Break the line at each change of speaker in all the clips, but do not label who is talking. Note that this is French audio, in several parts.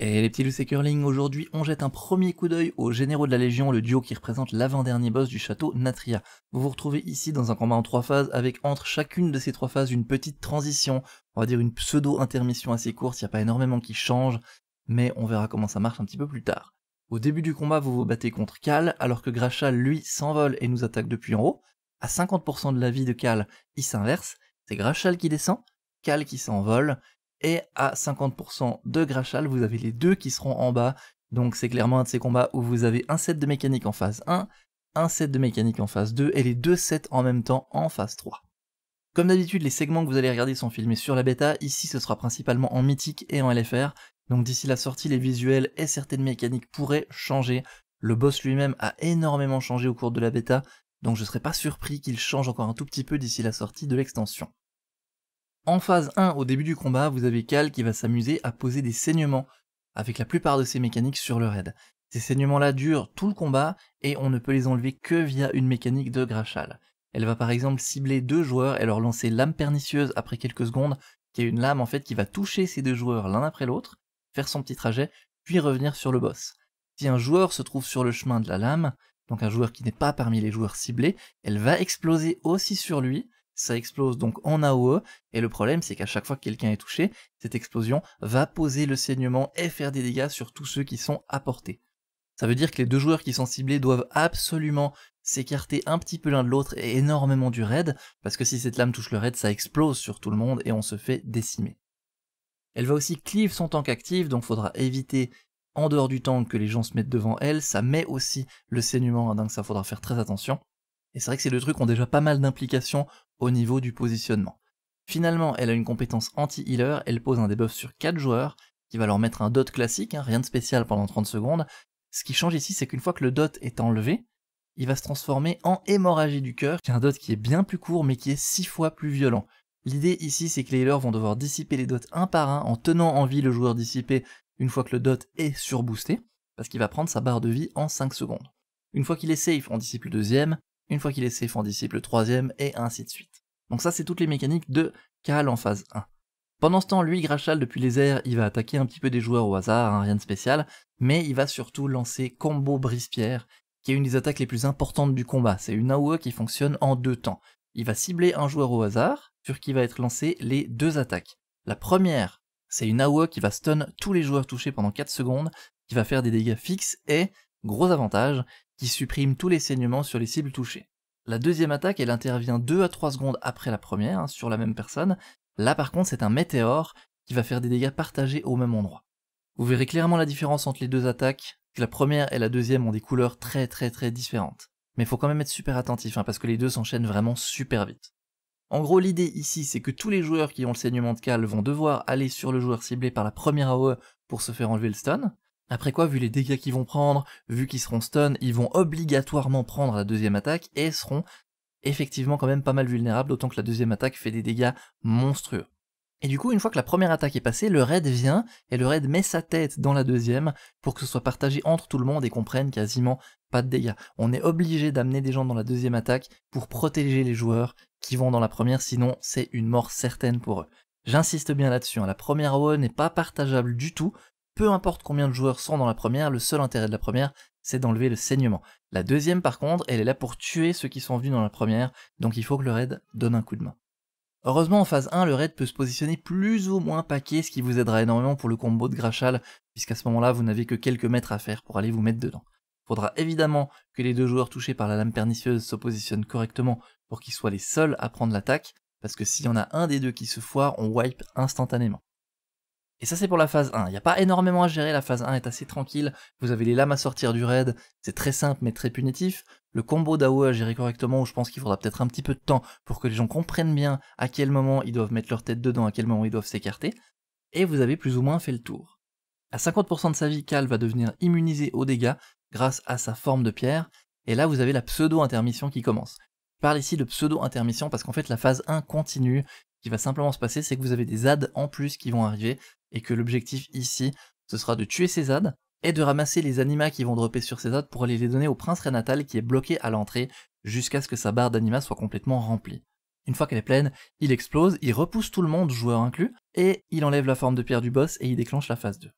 Et les petits loups curling, aujourd'hui on jette un premier coup d'œil aux généraux de la Légion, le duo qui représente l'avant-dernier boss du château Natria. Vous vous retrouvez ici dans un combat en trois phases avec entre chacune de ces trois phases une petite transition, on va dire une pseudo-intermission assez courte, il n'y a pas énormément qui change, mais on verra comment ça marche un petit peu plus tard. Au début du combat vous vous battez contre Cal, alors que Grachal lui s'envole et nous attaque depuis en haut. À 50% de la vie de Cal, il s'inverse, c'est Grachal qui descend, Cal qui s'envole, et à 50% de Grachal, vous avez les deux qui seront en bas. Donc c'est clairement un de ces combats où vous avez un set de mécanique en phase 1, un set de mécanique en phase 2 et les deux sets en même temps en phase 3. Comme d'habitude, les segments que vous allez regarder sont filmés sur la bêta, ici ce sera principalement en mythique et en LFR, donc d'ici la sortie les visuels et certaines mécaniques pourraient changer. Le boss lui-même a énormément changé au cours de la bêta, donc je ne serais pas surpris qu'il change encore un tout petit peu d'ici la sortie de l'extension. En phase 1, au début du combat, vous avez Cal qui va s'amuser à poser des saignements avec la plupart de ses mécaniques sur le raid. Ces saignements-là durent tout le combat et on ne peut les enlever que via une mécanique de Grachal. Elle va par exemple cibler deux joueurs et leur lancer lame pernicieuse après quelques secondes, qui est une lame en fait qui va toucher ces deux joueurs l'un après l'autre, faire son petit trajet, puis revenir sur le boss. Si un joueur se trouve sur le chemin de la lame, donc un joueur qui n'est pas parmi les joueurs ciblés, elle va exploser aussi sur lui, ça explose donc en AOE, et le problème c'est qu'à chaque fois que quelqu'un est touché, cette explosion va poser le saignement et faire des dégâts sur tous ceux qui sont à portée. Ça veut dire que les deux joueurs qui sont ciblés doivent absolument s'écarter un petit peu l'un de l'autre et énormément du raid, parce que si cette lame touche le raid, ça explose sur tout le monde et on se fait décimer. Elle va aussi cleave son tank actif, donc faudra éviter en dehors du tank que les gens se mettent devant elle, ça met aussi le saignement, hein, donc ça faudra faire très attention. Et c'est vrai que ces deux trucs ont déjà pas mal d'implications au niveau du positionnement. Finalement, elle a une compétence anti-healer, elle pose un debuff sur 4 joueurs, qui va leur mettre un dot classique, hein, rien de spécial pendant 30 secondes. Ce qui change ici, c'est qu'une fois que le dot est enlevé, il va se transformer en hémorragie du cœur, qui est un dot qui est bien plus court mais qui est 6 fois plus violent. L'idée ici, c'est que les healers vont devoir dissiper les dots un par un en tenant en vie le joueur dissipé une fois que le dot est surboosté, parce qu'il va prendre sa barre de vie en 5 secondes. Une fois qu'il est safe, on dissipe le deuxième, une fois qu'il est safe en le troisième, et ainsi de suite. Donc ça, c'est toutes les mécaniques de Kal en phase 1. Pendant ce temps, lui, Grachal, depuis les airs, il va attaquer un petit peu des joueurs au hasard, hein, rien de spécial, mais il va surtout lancer Combo Brise-Pierre, qui est une des attaques les plus importantes du combat. C'est une AOE qui fonctionne en deux temps. Il va cibler un joueur au hasard, sur qui va être lancé les deux attaques. La première, c'est une AOE qui va stun tous les joueurs touchés pendant 4 secondes, qui va faire des dégâts fixes et, gros avantage, qui supprime tous les saignements sur les cibles touchées. La deuxième attaque, elle intervient 2 à 3 secondes après la première, hein, sur la même personne. Là par contre, c'est un météore qui va faire des dégâts partagés au même endroit. Vous verrez clairement la différence entre les deux attaques, que la première et la deuxième ont des couleurs très très très différentes. Mais il faut quand même être super attentif, hein, parce que les deux s'enchaînent vraiment super vite. En gros, l'idée ici, c'est que tous les joueurs qui ont le saignement de cale vont devoir aller sur le joueur ciblé par la première AOE pour se faire enlever le stun, après quoi, vu les dégâts qu'ils vont prendre, vu qu'ils seront stun, ils vont obligatoirement prendre la deuxième attaque et seront effectivement quand même pas mal vulnérables, d'autant que la deuxième attaque fait des dégâts monstrueux. Et du coup, une fois que la première attaque est passée, le raid vient et le raid met sa tête dans la deuxième pour que ce soit partagé entre tout le monde et qu'on prenne quasiment pas de dégâts. On est obligé d'amener des gens dans la deuxième attaque pour protéger les joueurs qui vont dans la première, sinon c'est une mort certaine pour eux. J'insiste bien là-dessus, hein. la première OE n'est pas partageable du tout, peu importe combien de joueurs sont dans la première, le seul intérêt de la première, c'est d'enlever le saignement. La deuxième, par contre, elle est là pour tuer ceux qui sont venus dans la première, donc il faut que le raid donne un coup de main. Heureusement, en phase 1, le raid peut se positionner plus ou moins paquet, ce qui vous aidera énormément pour le combo de Grachal, puisqu'à ce moment-là, vous n'avez que quelques mètres à faire pour aller vous mettre dedans. Faudra évidemment que les deux joueurs touchés par la lame pernicieuse se positionnent correctement pour qu'ils soient les seuls à prendre l'attaque, parce que s'il y en a un des deux qui se foire, on wipe instantanément. Et ça c'est pour la phase 1. Il n'y a pas énormément à gérer, la phase 1 est assez tranquille. Vous avez les lames à sortir du raid, c'est très simple mais très punitif. Le combo d'Aoe à gérer correctement, où je pense qu'il faudra peut-être un petit peu de temps pour que les gens comprennent bien à quel moment ils doivent mettre leur tête dedans, à quel moment ils doivent s'écarter. Et vous avez plus ou moins fait le tour. À 50% de sa vie, Cal va devenir immunisé aux dégâts grâce à sa forme de pierre. Et là vous avez la pseudo-intermission qui commence. Je parle ici de pseudo-intermission parce qu'en fait la phase 1 continue ce qui va simplement se passer, c'est que vous avez des adds en plus qui vont arriver et que l'objectif ici, ce sera de tuer Césade et de ramasser les animas qui vont dropper sur Césade pour aller les donner au prince Renatal qui est bloqué à l'entrée jusqu'à ce que sa barre d'animas soit complètement remplie. Une fois qu'elle est pleine, il explose, il repousse tout le monde, joueur inclus, et il enlève la forme de pierre du boss et il déclenche la phase 2.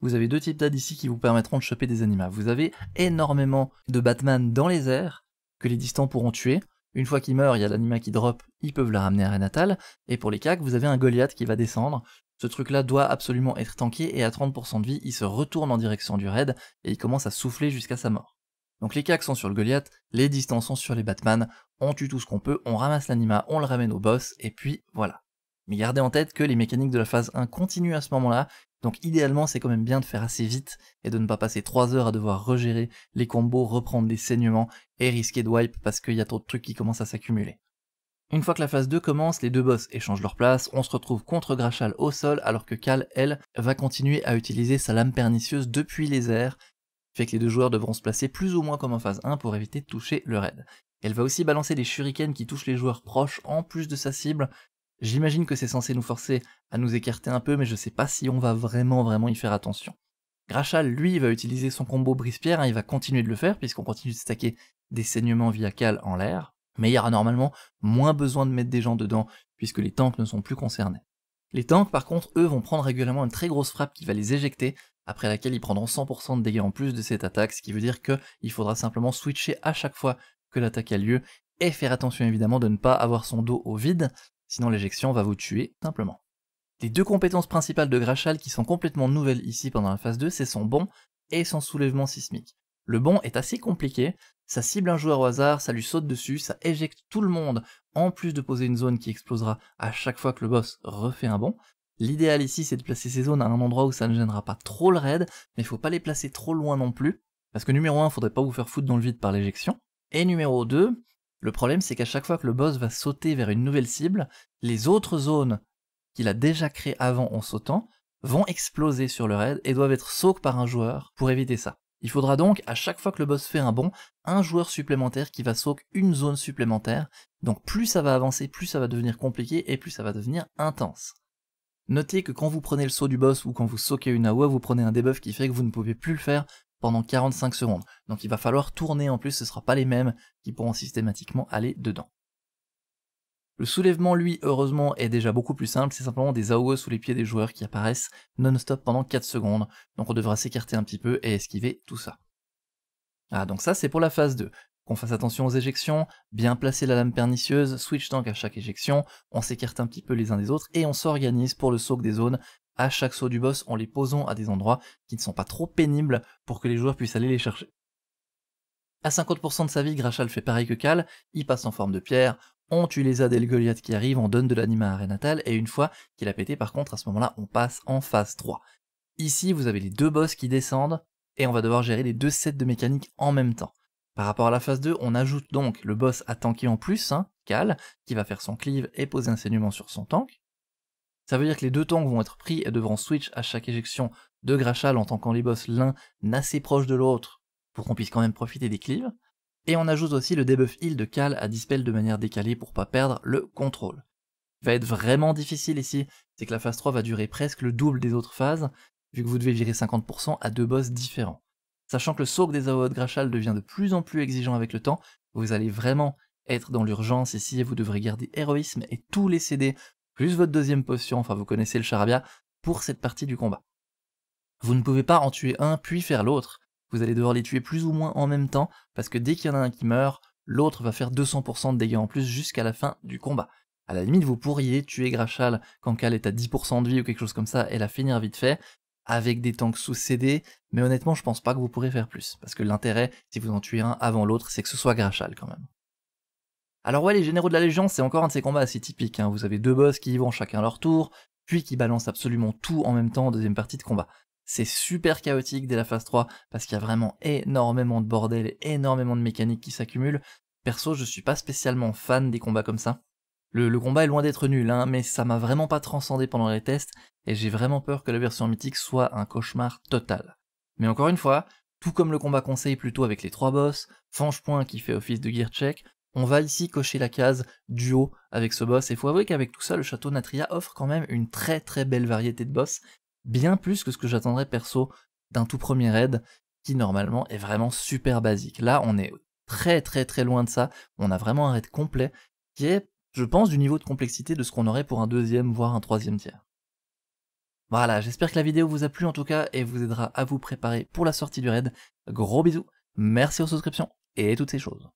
Vous avez deux types d'ad ici qui vous permettront de choper des animas. Vous avez énormément de Batman dans les airs, que les distants pourront tuer, une fois qu'il meurt, il y a l'anima qui drop, ils peuvent la ramener à Renatal, et pour les cac, vous avez un Goliath qui va descendre. Ce truc-là doit absolument être tanké, et à 30% de vie, il se retourne en direction du raid, et il commence à souffler jusqu'à sa mort. Donc les cac sont sur le Goliath, les distances sont sur les Batman, on tue tout ce qu'on peut, on ramasse l'anima, on le ramène au boss, et puis voilà. Mais gardez en tête que les mécaniques de la phase 1 continuent à ce moment-là, donc idéalement, c'est quand même bien de faire assez vite et de ne pas passer 3 heures à devoir regérer les combos, reprendre des saignements et risquer de wipe parce qu'il y a trop de trucs qui commencent à s'accumuler. Une fois que la phase 2 commence, les deux boss échangent leur place, on se retrouve contre Grachal au sol alors que Cal, elle, va continuer à utiliser sa lame pernicieuse depuis les airs, fait que les deux joueurs devront se placer plus ou moins comme en phase 1 pour éviter de toucher le raid. Elle va aussi balancer des shurikens qui touchent les joueurs proches en plus de sa cible, J'imagine que c'est censé nous forcer à nous écarter un peu, mais je sais pas si on va vraiment vraiment y faire attention. Grachal, lui, va utiliser son combo brise-pierre, hein, il va continuer de le faire, puisqu'on continue de stacker des saignements via cale en l'air, mais il y aura normalement moins besoin de mettre des gens dedans, puisque les tanks ne sont plus concernés. Les tanks, par contre, eux, vont prendre régulièrement une très grosse frappe qui va les éjecter, après laquelle ils prendront 100% de dégâts en plus de cette attaque, ce qui veut dire qu'il faudra simplement switcher à chaque fois que l'attaque a lieu, et faire attention évidemment de ne pas avoir son dos au vide, sinon l'éjection va vous tuer simplement. Les deux compétences principales de Grachal qui sont complètement nouvelles ici pendant la phase 2, c'est son bond et son soulèvement sismique. Le bond est assez compliqué, ça cible un joueur au hasard, ça lui saute dessus, ça éjecte tout le monde, en plus de poser une zone qui explosera à chaque fois que le boss refait un bond. L'idéal ici c'est de placer ces zones à un endroit où ça ne gênera pas trop le raid, mais il faut pas les placer trop loin non plus, parce que numéro 1, faudrait pas vous faire foutre dans le vide par l'éjection, et numéro 2, le problème, c'est qu'à chaque fois que le boss va sauter vers une nouvelle cible, les autres zones qu'il a déjà créées avant en sautant vont exploser sur le raid et doivent être sautées par un joueur pour éviter ça. Il faudra donc, à chaque fois que le boss fait un bond, un joueur supplémentaire qui va sauter une zone supplémentaire. Donc plus ça va avancer, plus ça va devenir compliqué et plus ça va devenir intense. Notez que quand vous prenez le saut du boss ou quand vous soquez une AOA, vous prenez un debuff qui fait que vous ne pouvez plus le faire pendant 45 secondes. Donc il va falloir tourner en plus, ce ne sera pas les mêmes qui pourront systématiquement aller dedans. Le soulèvement, lui, heureusement, est déjà beaucoup plus simple, c'est simplement des AOE sous les pieds des joueurs qui apparaissent non-stop pendant 4 secondes, donc on devra s'écarter un petit peu et esquiver tout ça. Ah, donc ça c'est pour la phase 2. Qu'on fasse attention aux éjections, bien placer la lame pernicieuse, switch tank à chaque éjection, on s'écarte un petit peu les uns des autres et on s'organise pour le soak des zones à chaque saut du boss en les posant à des endroits qui ne sont pas trop pénibles pour que les joueurs puissent aller les chercher. À 50% de sa vie, Grachal fait pareil que Cal, il passe en forme de pierre, on tue les Adel Goliath qui arrivent, on donne de l'anima à Renatal, et une fois qu'il a pété, par contre, à ce moment-là, on passe en phase 3. Ici, vous avez les deux boss qui descendent, et on va devoir gérer les deux sets de mécaniques en même temps. Par rapport à la phase 2, on ajoute donc le boss à tanker en plus, hein, Cal, qui va faire son cleave et poser un saignement sur son tank. Ça veut dire que les deux tanks vont être pris et devront switch à chaque éjection de Grachal en tant les boss l'un assez proche de l'autre pour qu'on puisse quand même profiter des cleaves. Et on ajoute aussi le debuff heal de Cal à Dispel de manière décalée pour pas perdre le contrôle. Ce qui va être vraiment difficile ici, c'est que la phase 3 va durer presque le double des autres phases, vu que vous devez virer 50% à deux boss différents. Sachant que le saut des AOE de Grachal devient de plus en plus exigeant avec le temps, vous allez vraiment être dans l'urgence ici et vous devrez garder héroïsme et tous les CD plus votre deuxième potion, enfin vous connaissez le charabia, pour cette partie du combat. Vous ne pouvez pas en tuer un puis faire l'autre. Vous allez devoir les tuer plus ou moins en même temps, parce que dès qu'il y en a un qui meurt, l'autre va faire 200% de dégâts en plus jusqu'à la fin du combat. À la limite, vous pourriez tuer Grachal quand Cal est à 10% de vie ou quelque chose comme ça et la finir vite fait, avec des tanks sous CD, mais honnêtement, je pense pas que vous pourrez faire plus, parce que l'intérêt, si vous en tuez un avant l'autre, c'est que ce soit Grachal quand même. Alors ouais, les généraux de la Légion, c'est encore un de ces combats assez typiques. Hein. Vous avez deux boss qui y vont chacun leur tour, puis qui balancent absolument tout en même temps en deuxième partie de combat. C'est super chaotique dès la phase 3 parce qu'il y a vraiment énormément de bordel et énormément de mécaniques qui s'accumulent. Perso, je suis pas spécialement fan des combats comme ça. Le, combat est loin d'être nul, hein, mais ça m'a vraiment pas transcendé pendant les tests et j'ai vraiment peur que la version mythique soit un cauchemar total. Mais encore une fois, tout comme le combat conseil plutôt avec les trois boss, Fangepoint qui fait office de gear check, on va ici cocher la case duo avec ce boss, et faut avouer qu'avec tout ça, le château Natria offre quand même une très très belle variété de boss, bien plus que ce que j'attendrais perso d'un tout premier raid, qui normalement est vraiment super basique. Là, on est très très très loin de ça, on a vraiment un raid complet, qui est, je pense, du niveau de complexité de ce qu'on aurait pour un deuxième, voire un troisième tiers. Voilà, j'espère que la vidéo vous a plu en tout cas, et vous aidera à vous préparer pour la sortie du raid. Gros bisous, merci aux souscriptions, et toutes ces choses.